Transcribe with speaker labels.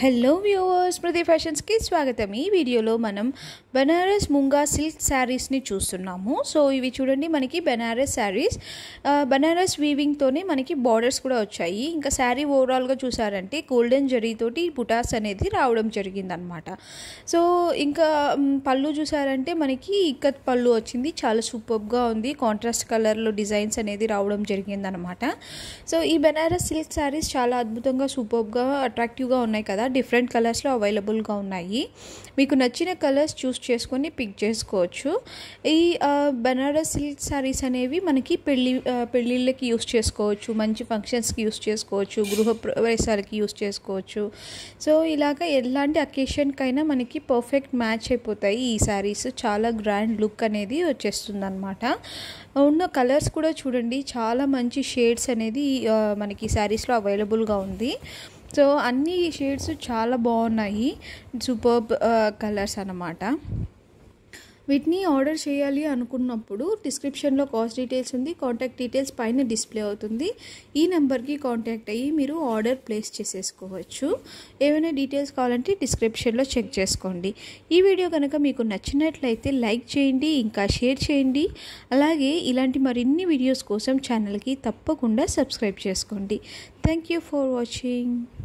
Speaker 1: hello viewers స్మృతి ఫ్యాషన్స్కి స్వాగతం ఈ వీడియోలో మనం బెనారస్ ముంగా సిల్క్ శారీస్ని చూస్తున్నాము సో ఇవి చూడండి మనకి బెనారస్ శారీస్ బెనారస్ వీవింగ్తోనే మనకి బార్డర్స్ కూడా వచ్చాయి ఇంకా శారీ ఓవరాల్గా చూసారంటే గోల్డెన్ జరీతోటి బుటాస్ అనేది రావడం జరిగిందనమాట సో ఇంకా పళ్ళు చూసారంటే మనకి ఇక్కత్ పళ్ళు వచ్చింది చాలా సూపర్గా ఉంది కాంట్రాస్ట్ కలర్లో డిజైన్స్ అనేది రావడం జరిగిందనమాట సో ఈ బెనారస్ సిల్క్ శారీస్ చాలా అద్భుతంగా సూపర్గా అట్రాక్టివ్గా ఉన్నాయి కదా కదా డిఫరెంట్ కలర్స్లో అవైలబుల్గా ఉన్నాయి మీకు నచ్చిన కలర్స్ చూస్ చేసుకొని పిక్ చేసుకోవచ్చు ఈ బెనారస్ సిల్క్ శారీస్ అనేవి మనకి పెళ్ళి పెళ్ళిళ్ళకి యూస్ చేసుకోవచ్చు మంచి ఫంక్షన్స్కి యూస్ చేసుకోవచ్చు గృహ ప్రవేశాలకి యూస్ చేసుకోవచ్చు సో ఇలాగ ఎలాంటి అకేషన్కైనా మనకి పర్ఫెక్ట్ మ్యాచ్ అయిపోతాయి ఈ శారీస్ చాలా గ్రాండ్ లుక్ అనేది వచ్చేస్తుంది అనమాట ఉన్న కలర్స్ కూడా చూడండి చాలా మంచి షేడ్స్ అనేది మనకి శారీస్లో అవైలబుల్గా ఉంది సో అన్ని షేడ్స్ చాలా బాగున్నాయి సూపర్ కలర్స్ అన్నమాట వీటిని ఆర్డర్ చేయాలి అనుకున్నప్పుడు డిస్క్రిప్షన్లో కాస్ట్ డీటెయిల్స్ ఉంది కాంటాక్ట్ డీటెయిల్స్ పైన డిస్ప్లే అవుతుంది ఈ నెంబర్కి కాంటాక్ట్ అయ్యి మీరు ఆర్డర్ ప్లేస్ చేసేసుకోవచ్చు ఏమైనా డీటెయిల్స్ కావాలంటే డిస్క్రిప్షన్లో చెక్ చేసుకోండి ఈ వీడియో కనుక మీకు నచ్చినట్లయితే లైక్ చేయండి ఇంకా షేర్ చేయండి అలాగే ఇలాంటి మరిన్ని వీడియోస్ కోసం ఛానల్కి తప్పకుండా సబ్స్క్రైబ్ చేసుకోండి థ్యాంక్ యూ ఫర్ వాచింగ్